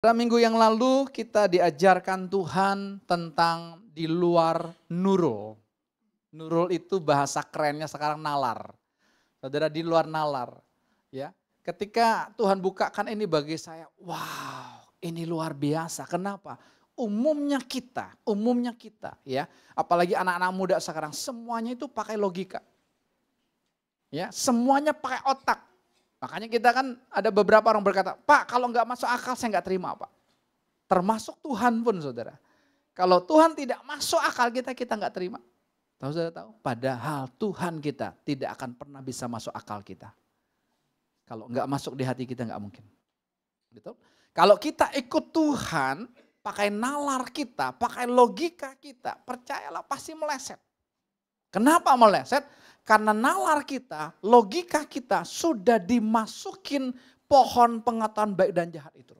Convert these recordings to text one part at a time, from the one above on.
Pada minggu yang lalu kita diajarkan Tuhan tentang di luar nurul. Nurul itu bahasa kerennya sekarang nalar. Saudara di luar nalar. ya. Ketika Tuhan bukakan ini bagi saya, wow ini luar biasa. Kenapa? Umumnya kita, umumnya kita ya. Apalagi anak-anak muda sekarang semuanya itu pakai logika. Ya, semuanya pakai otak. Makanya kita kan ada beberapa orang berkata, Pak kalau nggak masuk akal saya nggak terima Pak. Termasuk Tuhan pun saudara. Kalau Tuhan tidak masuk akal kita, kita nggak terima. Tahu saudara tahu? Padahal Tuhan kita tidak akan pernah bisa masuk akal kita. Kalau nggak masuk di hati kita nggak mungkin. Betul? Kalau kita ikut Tuhan, pakai nalar kita, pakai logika kita, percayalah pasti meleset. Kenapa meleset? Karena nalar kita, logika kita sudah dimasukin pohon pengetahuan baik dan jahat itu.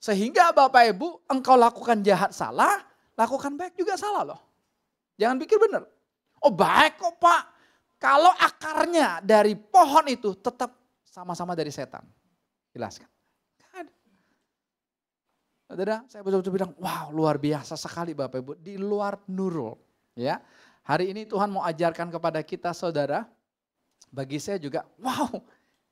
Sehingga Bapak Ibu, engkau lakukan jahat salah, lakukan baik juga salah loh. Jangan pikir benar. Oh baik kok Pak. Kalau akarnya dari pohon itu tetap sama-sama dari setan. Jelaskan. Saudara, saya betul-betul bilang, wow luar biasa sekali Bapak Ibu. Di luar nurul. ya. Hari ini Tuhan mau ajarkan kepada kita saudara, bagi saya juga, wow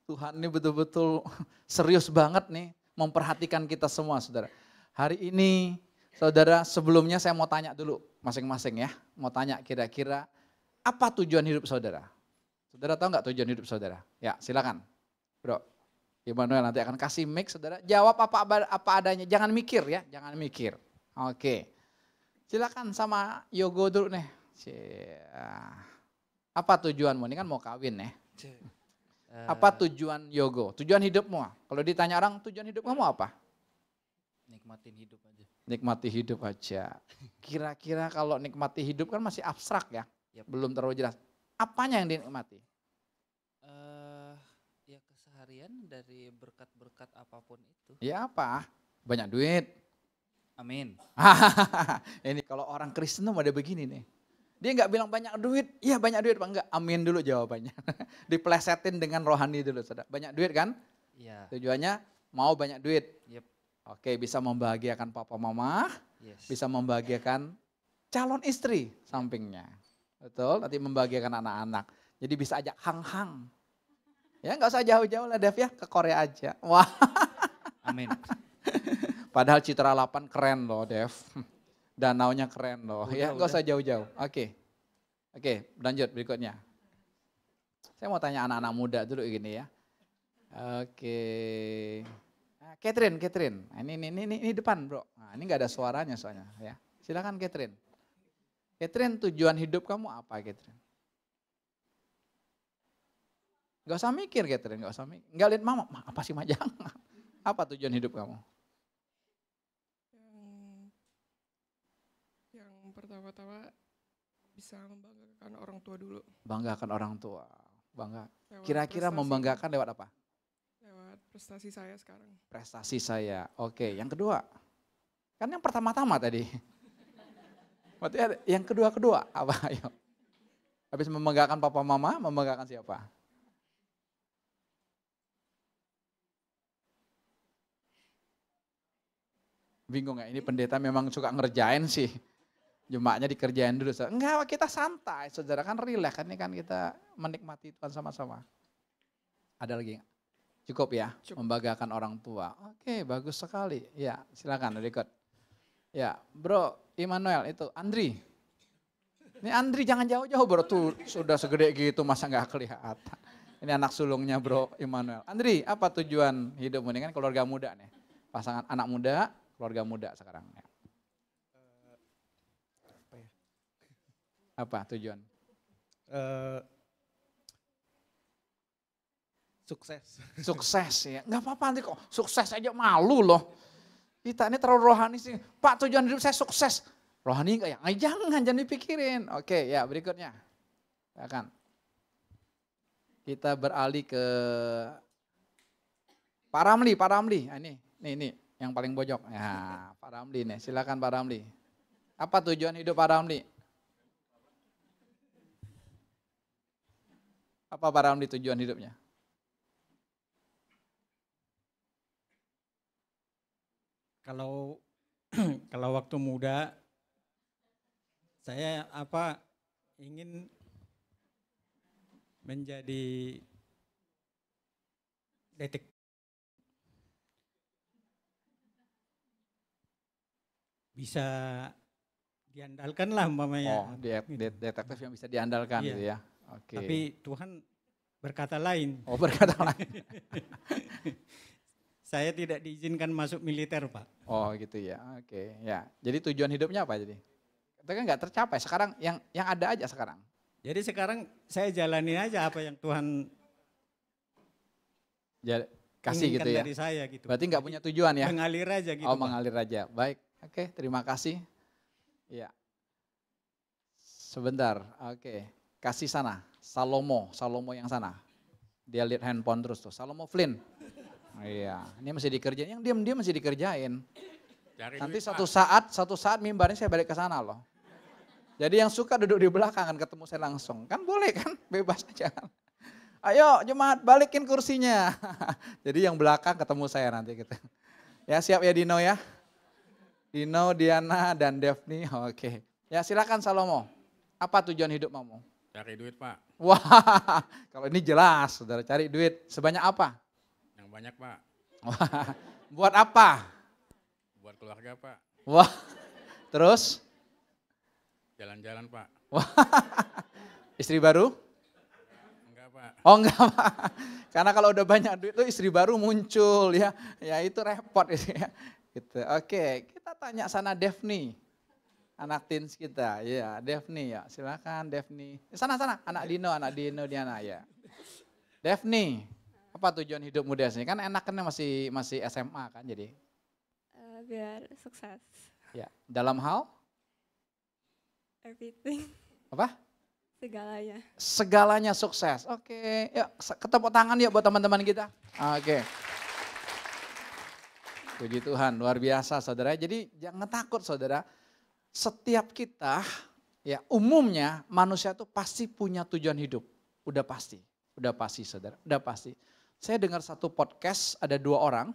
Tuhan ini betul-betul serius banget nih memperhatikan kita semua saudara. Hari ini saudara sebelumnya saya mau tanya dulu masing-masing ya, mau tanya kira-kira apa tujuan hidup saudara? Saudara tahu nggak tujuan hidup saudara? Ya silakan bro. Immanuel nanti akan kasih mix, saudara. Jawab apa apa adanya. Jangan mikir ya, jangan mikir. Oke. Silakan sama Yogo dulu nih. Apa tujuanmu? Ini kan mau kawin ya. Apa tujuan yogo? Tujuan hidupmu? Kalau ditanya orang, tujuan hidup kamu apa? Nikmatin hidup aja. Nikmati hidup aja. Kira-kira kalau nikmati hidup kan masih abstrak ya. Yep. Belum terlalu jelas. Apanya yang dinikmati? Uh, ya keseharian dari berkat-berkat apapun itu. Ya apa? Banyak duit. Amin. Ini kalau orang Kristen ada begini nih. Dia nggak bilang banyak duit, iya banyak duit apa enggak? Amin dulu jawabannya. Diplesetin dengan rohani dulu, saudara. Banyak duit kan? Iya. Tujuannya mau banyak duit. Yep. Oke, bisa membahagiakan papa mama, yes. bisa membahagiakan calon istri sampingnya. Betul, nanti membahagiakan anak-anak. Jadi bisa ajak hang-hang. Ya nggak usah jauh-jauh lah Dev ya, ke Korea aja. Wah. Amin. Padahal Citra 8 keren loh Dev. Danaunya keren loh. Udah, ya, nggak usah jauh-jauh. Oke. Okay. Oke, okay, lanjut berikutnya. Saya mau tanya anak-anak muda dulu gini ya. Oke. Okay. Ah, Catherine, Catherine. Ah, ini, ini, ini, ini depan bro. Nah, ini nggak ada suaranya soalnya ya. Silakan Catherine. Catherine tujuan hidup kamu apa Catherine? Gak usah mikir Catherine, gak usah mikir. Gak lihat mama, apa sih Majang? Apa tujuan hidup kamu? pertama-tama bisa membanggakan orang tua dulu. Banggakan orang tua. Bangga. Kira-kira membanggakan lewat apa? Lewat prestasi saya sekarang. Prestasi saya. Oke, yang kedua. Kan yang pertama-tama tadi. Maksudnya yang kedua-kedua apa? Ayo. Habis membanggakan papa mama, membanggakan siapa? Bingung ya, ini pendeta memang suka ngerjain sih. Jumatnya dikerjain dulu. Saudara. Enggak, kita santai. Saudara kan rileks kan ini kan kita menikmati Tuhan sama-sama. Ada lagi Cukup ya, Cukup. membanggakan orang tua. Oke, bagus sekali. Ya, silakan record. Ya, bro, Immanuel itu, Andri. Ini Andri jangan jauh-jauh bro, tuh sudah segede gitu masa nggak kelihatan. Ini anak sulungnya bro, Immanuel. Andri, apa tujuan hidupmu? Ini kan keluarga muda nih. Pasangan anak muda, keluarga muda sekarang. Ya. Apa tujuan? Uh, sukses. Sukses ya. nggak apa-apa nanti kok sukses aja malu loh. Kita ini terlalu rohani sih. Pak tujuan hidup saya sukses. Rohani enggak ya? Ay, jangan, jangan dipikirin. Oke ya berikutnya. kan Kita beralih ke Pak Ramli, Pak Ramli. Ah, ini, ini, ini yang paling bojok. Ya, Pak Ramli nih. Silakan Pak Ramli. Apa tujuan hidup Pak Ramli? Apa Pak Ramli tujuan hidupnya? Kalau kalau waktu muda saya apa ingin menjadi detik bisa diandalkan lah umpamanya. Oh, gitu. detektif yang bisa diandalkan iya. gitu ya. Okay. Tapi Tuhan berkata lain. Oh berkata lain. saya tidak diizinkan masuk militer pak. Oh gitu ya, oke okay. ya. Jadi tujuan hidupnya apa jadi? Tapi kan nggak tercapai. Sekarang yang yang ada aja sekarang. Jadi sekarang saya jalani aja apa yang Tuhan ya, kasih gitu ya. dari saya gitu. Berarti nggak punya tujuan ya? Mengalir aja gitu. Oh mengalir aja, baik. Oke, okay, terima kasih. Ya. Sebentar, oke. Okay kasih sana, Salomo, Salomo yang sana. Dia lihat handphone terus tuh, Salomo Flynn. Iya, ini masih dikerjain, yang diam-diam masih dikerjain. Cari Nanti satu saat, satu saat mimbarnya saya balik ke sana loh. Jadi yang suka duduk di belakang kan ketemu saya langsung. Kan boleh kan, bebas aja kan. Ayo jemaat balikin kursinya. Jadi yang belakang ketemu saya nanti gitu. Ya siap ya Dino ya. Dino, Diana, dan Devni, oke. Ya silakan Salomo. Apa tujuan hidup kamu? Cari duit Pak. Wah, kalau ini jelas saudara cari duit. Sebanyak apa? Yang banyak Pak. Wah, buat apa? Buat keluarga Pak. Wah, terus? Jalan-jalan Pak. Wah, istri baru? Enggak Pak. Oh enggak Pak. Karena kalau udah banyak duit tuh istri baru muncul ya. Ya itu repot ya. gitu Oke, kita tanya sana Devni anak teens kita. Ya, Devni ya, silakan Devni. Eh, sana sana, anak Dino, anak Dino Diana ya. Devni, apa tujuan hidup muda sih? Kan enaknya masih masih SMA kan jadi. Uh, biar sukses. Ya, dalam hal everything. Apa? Segalanya. Segalanya sukses. Oke, okay. yuk ketepuk tangan yuk buat teman-teman kita. Oke. Okay. Puji Tuhan, luar biasa saudara. Jadi jangan takut saudara setiap kita ya umumnya manusia itu pasti punya tujuan hidup. Udah pasti, udah pasti saudara, udah pasti. Saya dengar satu podcast ada dua orang,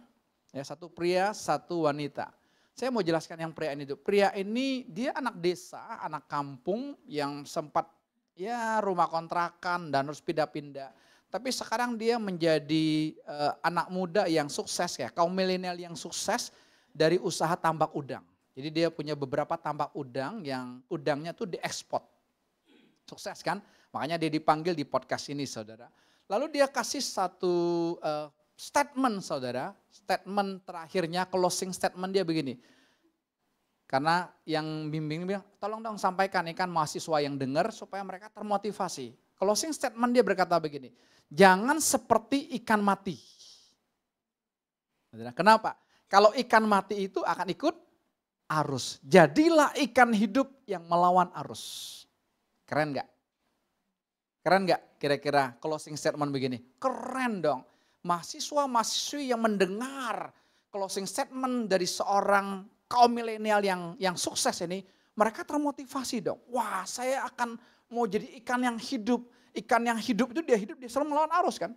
ya satu pria, satu wanita. Saya mau jelaskan yang pria ini dulu. Pria ini dia anak desa, anak kampung yang sempat ya rumah kontrakan dan harus pindah-pindah. Tapi sekarang dia menjadi uh, anak muda yang sukses ya, kaum milenial yang sukses dari usaha tambak udang. Jadi dia punya beberapa tambak udang yang udangnya tuh diekspor. Sukses kan? Makanya dia dipanggil di podcast ini saudara. Lalu dia kasih satu uh, statement saudara. Statement terakhirnya, closing statement dia begini. Karena yang bimbing bilang, tolong dong sampaikan ini kan mahasiswa yang dengar supaya mereka termotivasi. Closing statement dia berkata begini, jangan seperti ikan mati. Kenapa? Kalau ikan mati itu akan ikut arus. Jadilah ikan hidup yang melawan arus. Keren gak? Keren gak kira-kira closing statement begini? Keren dong. Mahasiswa-mahasiswi yang mendengar closing statement dari seorang kaum milenial yang yang sukses ini, mereka termotivasi dong. Wah, saya akan mau jadi ikan yang hidup. Ikan yang hidup itu dia hidup, dia selalu melawan arus kan.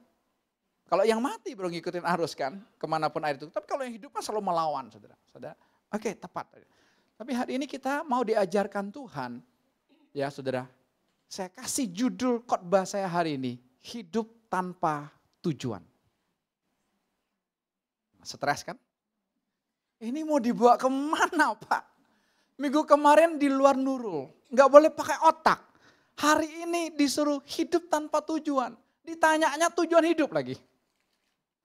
Kalau yang mati belum ngikutin arus kan, kemanapun air itu. Tapi kalau yang hidup kan selalu melawan, saudara. saudara. Oke, okay, tepat. Tapi hari ini kita mau diajarkan Tuhan. Ya, Saudara. Saya kasih judul khotbah saya hari ini, hidup tanpa tujuan. Stres kan? Ini mau dibawa kemana Pak? Minggu kemarin di luar nurul, nggak boleh pakai otak. Hari ini disuruh hidup tanpa tujuan. Ditanyanya tujuan hidup lagi.